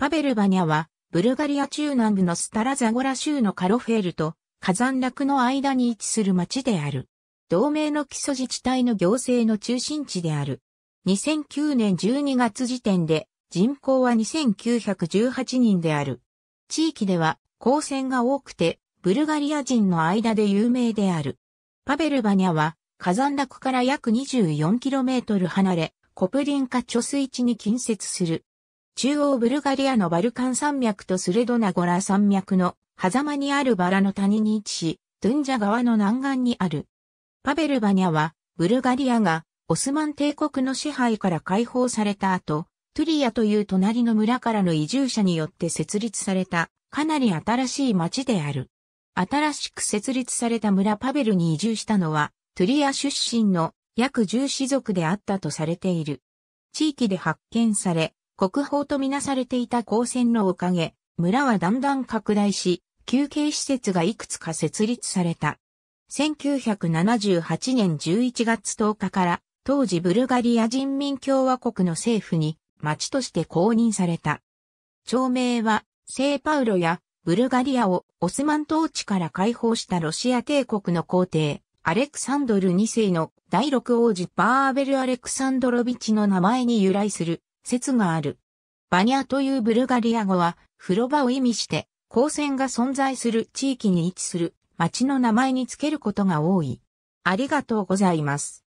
パベルバニャは、ブルガリア中南部のスタラザゴラ州のカロフェルと火山落の間に位置する町である。同盟の基礎自治体の行政の中心地である。2009年12月時点で人口は2918人である。地域では光線が多くてブルガリア人の間で有名である。パベルバニャは火山落から約 24km 離れ、コプリンカ貯水池に近接する中央ブルガリアのバルカン山脈とスレドナゴラ山脈の狭間にあるバラの谷に位置し、ドゥンジャ川の南岸にある。パベルバニャは、ブルガリアがオスマン帝国の支配から解放された後、トゥリアという隣の村からの移住者によって設立された、かなり新しい町である。新しく設立された村パベルに移住したのは、トゥリア出身の約10氏族であったとされている。地域で発見され、国宝とみなされていた光線のおかげ、村はだんだん拡大し、休憩施設がいくつか設立された。1978年11月10日から当時ブルガリア人民共和国の政府に町として公認された。町名は聖パウロやブルガリアをオスマン統治から解放したロシア帝国の皇帝アレクサンドル2世の第6王子バーベル・アレクサンドロビチの名前に由来する説がある。バニャというブルガリア語は、風呂場を意味して、光線が存在する地域に位置する町の名前につけることが多い。ありがとうございます。